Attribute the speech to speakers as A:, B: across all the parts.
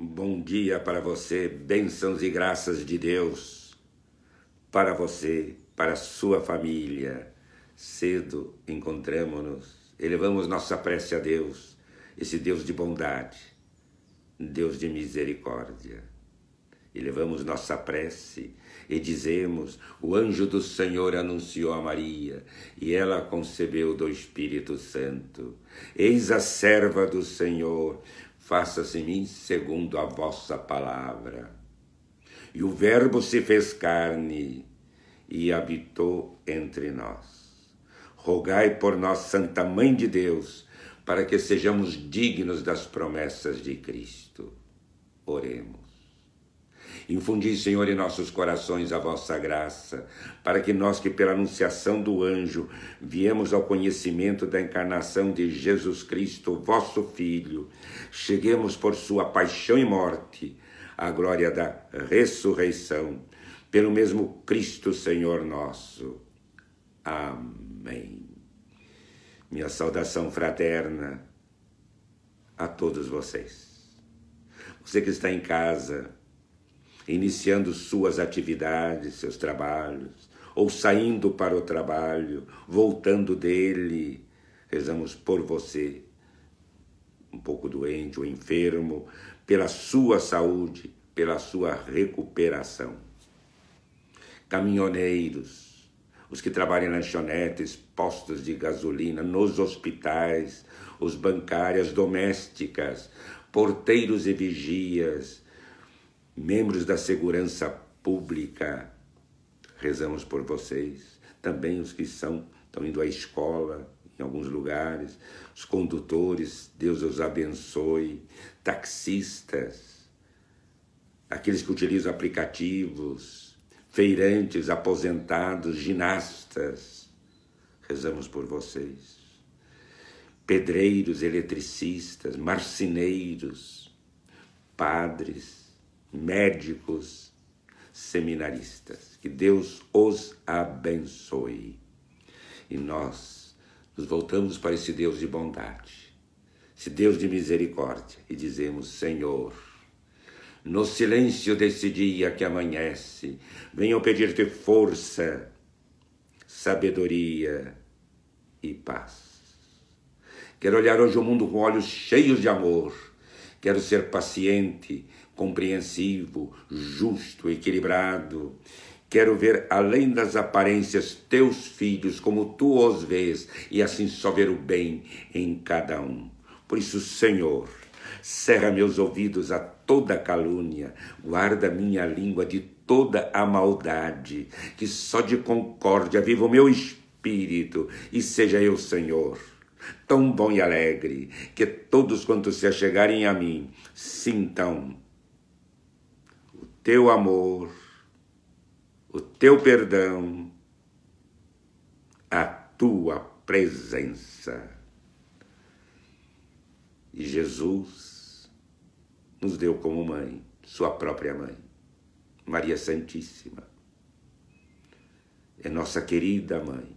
A: Bom dia para você, bênçãos e graças de Deus para você, para sua família. Cedo encontramos-nos, elevamos nossa prece a Deus, esse Deus de bondade, Deus de misericórdia. Elevamos nossa prece e dizemos: O anjo do Senhor anunciou a Maria, e ela concebeu do Espírito Santo. Eis a serva do Senhor, faça-se em mim segundo a vossa palavra. E o Verbo se fez carne e habitou entre nós. Rogai por nós, Santa Mãe de Deus, para que sejamos dignos das promessas de Cristo. Oremos. Infundi, Senhor, em nossos corações a vossa graça, para que nós que pela anunciação do anjo viemos ao conhecimento da encarnação de Jesus Cristo, vosso Filho, cheguemos por sua paixão e morte à glória da ressurreição, pelo mesmo Cristo, Senhor nosso. Amém. Minha saudação fraterna a todos vocês. Você que está em casa, iniciando suas atividades, seus trabalhos, ou saindo para o trabalho, voltando dele. Rezamos por você, um pouco doente ou enfermo, pela sua saúde, pela sua recuperação. Caminhoneiros, os que trabalham em lanchonetes, postos de gasolina, nos hospitais, os bancárias domésticas, porteiros e vigias, membros da segurança pública, rezamos por vocês, também os que são, estão indo à escola em alguns lugares, os condutores, Deus os abençoe, taxistas, aqueles que utilizam aplicativos, feirantes, aposentados, ginastas, rezamos por vocês. Pedreiros, eletricistas, marceneiros, padres, médicos, seminaristas. Que Deus os abençoe. E nós nos voltamos para esse Deus de bondade, esse Deus de misericórdia, e dizemos: Senhor, no silêncio desse dia que amanhece, venho pedir-te força, sabedoria e paz. Quero olhar hoje o mundo com olhos cheios de amor. Quero ser paciente, compreensivo, justo, equilibrado. Quero ver além das aparências teus filhos como tu os vês e assim só ver o bem em cada um. Por isso, Senhor, cerra meus ouvidos a toda calúnia, guarda minha língua de toda a maldade, que só de concórdia viva o meu espírito e seja eu, Senhor tão bom e alegre, que todos quantos se achegarem a mim sintam teu amor, o teu perdão, a tua presença. E Jesus nos deu como mãe, sua própria mãe, Maria Santíssima. É nossa querida mãe.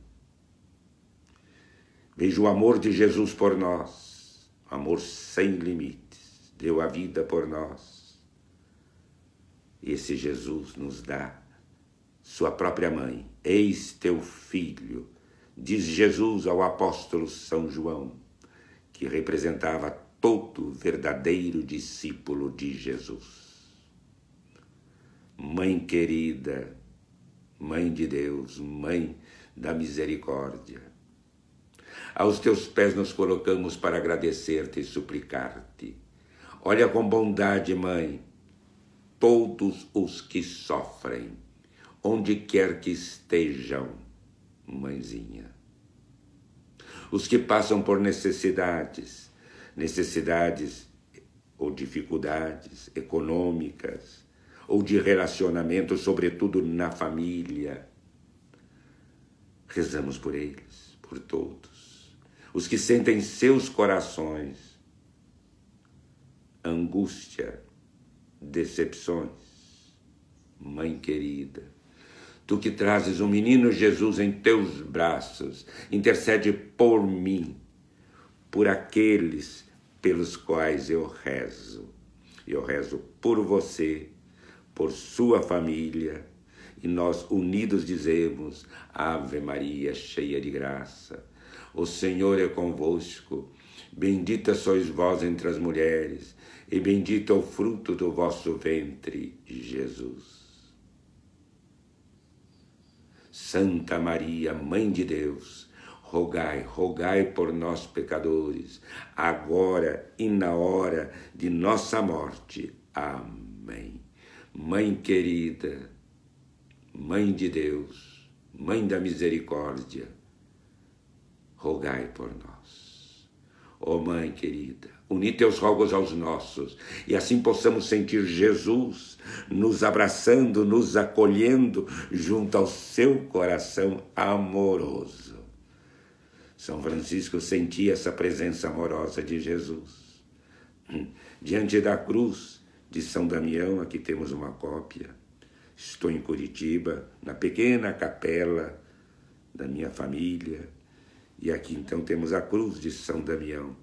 A: Veja o amor de Jesus por nós, amor sem limites. Deu a vida por nós esse Jesus nos dá sua própria mãe. Eis teu filho, diz Jesus ao apóstolo São João, que representava todo verdadeiro discípulo de Jesus. Mãe querida, Mãe de Deus, Mãe da misericórdia, aos teus pés nos colocamos para agradecer-te e suplicar-te. Olha com bondade, Mãe, todos os que sofrem, onde quer que estejam, mãezinha. Os que passam por necessidades, necessidades ou dificuldades econômicas, ou de relacionamento, sobretudo na família. Rezamos por eles, por todos. Os que sentem seus corações angústia decepções. Mãe querida, tu que trazes o menino Jesus em teus braços, intercede por mim, por aqueles pelos quais eu rezo. Eu rezo por você, por sua família, e nós unidos dizemos: Ave Maria, cheia de graça, o Senhor é convosco. Bendita sois vós entre as mulheres, e bendito é o fruto do vosso ventre, Jesus. Santa Maria, Mãe de Deus, rogai, rogai por nós, pecadores, agora e na hora de nossa morte. Amém. Mãe querida, Mãe de Deus, Mãe da Misericórdia, rogai por nós. Ó oh, Mãe querida, uni teus rogos aos nossos e assim possamos sentir Jesus nos abraçando, nos acolhendo junto ao seu coração amoroso. São Francisco sentia essa presença amorosa de Jesus. Hum. Diante da cruz de São Damião, aqui temos uma cópia. Estou em Curitiba, na pequena capela da minha família, e aqui então temos a cruz de São Damião.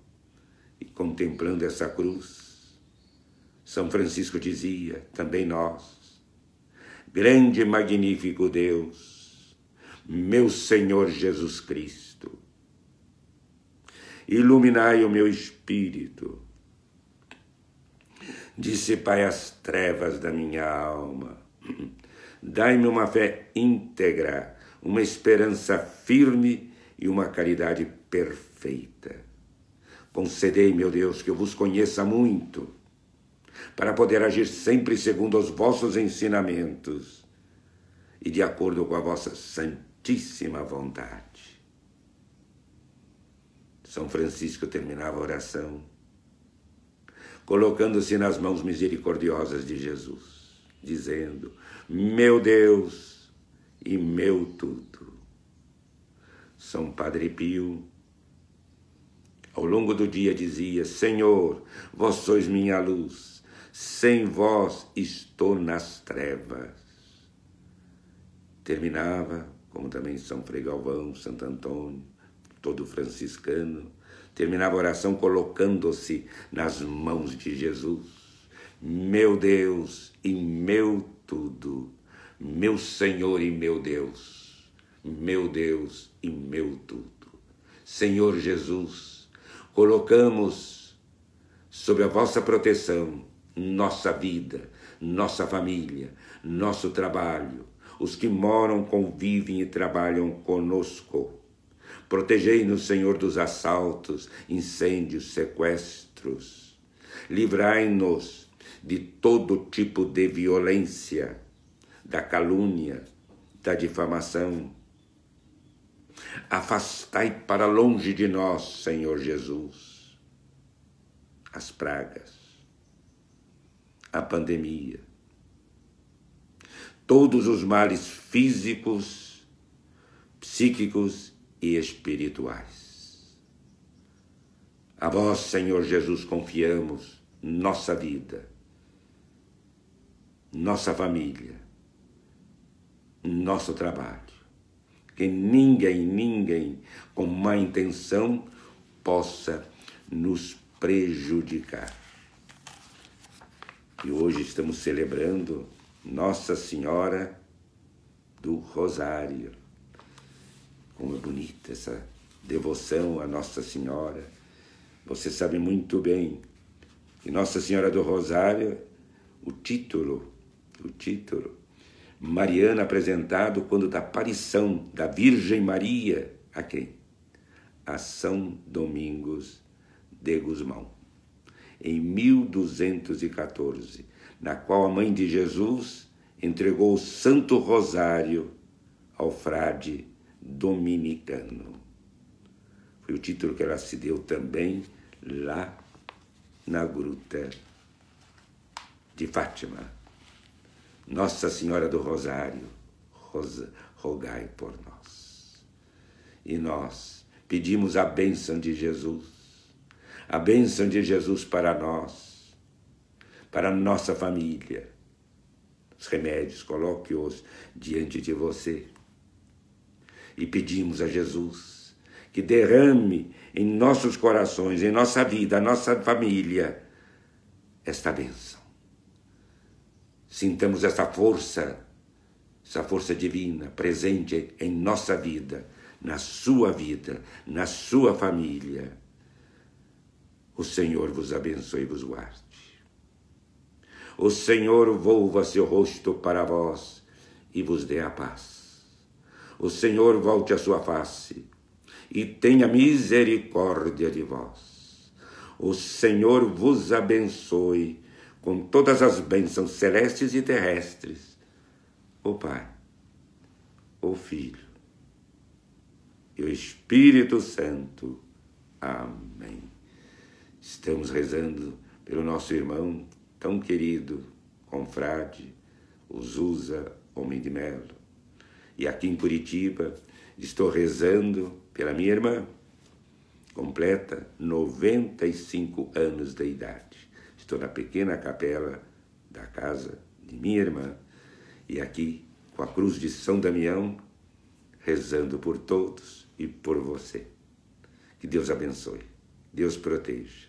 A: E contemplando essa cruz, São Francisco dizia, também nós, grande e magnífico Deus, meu Senhor Jesus Cristo, iluminai o meu espírito, dissipai as trevas da minha alma, dai-me uma fé íntegra, uma esperança firme e uma caridade perfeita. Concedei, meu Deus, que eu vos conheça muito, para poder agir sempre segundo os vossos ensinamentos e de acordo com a vossa santíssima vontade. São Francisco terminava a oração colocando-se nas mãos misericordiosas de Jesus, dizendo: Meu Deus e meu tudo, são Padre Pio. Ao longo do dia dizia: Senhor, vós sois minha luz, sem vós estou nas trevas. Terminava, como também São Frei Galvão, Santo Antônio, todo franciscano, terminava a oração colocando-se nas mãos de Jesus. Meu Deus e meu tudo, meu Senhor e meu Deus meu Deus e meu tudo. Senhor Jesus, colocamos sob a vossa proteção nossa vida, nossa família, nosso trabalho, os que moram, convivem e trabalham conosco. Protegei-nos, Senhor, dos assaltos, incêndios, sequestros. Livrai-nos de todo tipo de violência, da calúnia, da difamação, Afastai para longe de nós, Senhor Jesus, as pragas, a pandemia, todos os males físicos, psíquicos e espirituais. A vós, Senhor Jesus, confiamos nossa vida, nossa família, nosso trabalho que ninguém, ninguém com má intenção possa nos prejudicar. E hoje estamos celebrando Nossa Senhora do Rosário. Como é bonita essa devoção à Nossa Senhora. Você sabe muito bem que Nossa Senhora do Rosário, o título, o título Mariana apresentado quando da aparição da Virgem Maria a quem? A São Domingos de Guzmão, em 1214, na qual a mãe de Jesus entregou o Santo Rosário ao frade dominicano. Foi o título que ela se deu também lá na gruta de Fátima. Nossa Senhora do Rosário, rosa, rogai por nós. E nós pedimos a bênção de Jesus, a bênção de Jesus para nós, para nossa família. Os remédios, coloque-os diante de você. E pedimos a Jesus que derrame em nossos corações, em nossa vida, nossa família, esta bênção Sintamos essa força, essa força divina presente em nossa vida, na sua vida, na sua família. O Senhor vos abençoe e vos guarde. O Senhor volva seu rosto para vós e vos dê a paz. O Senhor volte a sua face e tenha misericórdia de vós. O Senhor vos abençoe com todas as bênçãos celestes e terrestres, o Pai, o Filho e o Espírito Santo. Amém. Estamos rezando pelo nosso irmão tão querido, confrade, Uzusa Homem de Melo. E aqui em Curitiba estou rezando pela minha irmã, completa 95 anos de idade. Estou na pequena capela da casa de minha irmã e aqui, com a cruz de São Damião, rezando por todos e por você. Que Deus abençoe, Deus proteja.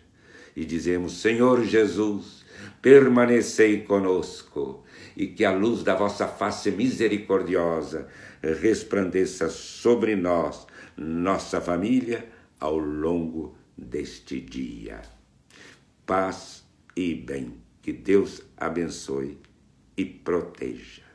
A: E dizemos: Senhor Jesus, permanecei conosco e que a luz da vossa face misericordiosa resplandeça sobre nós, nossa família, ao longo deste dia. Paz e bem. Que Deus abençoe e proteja.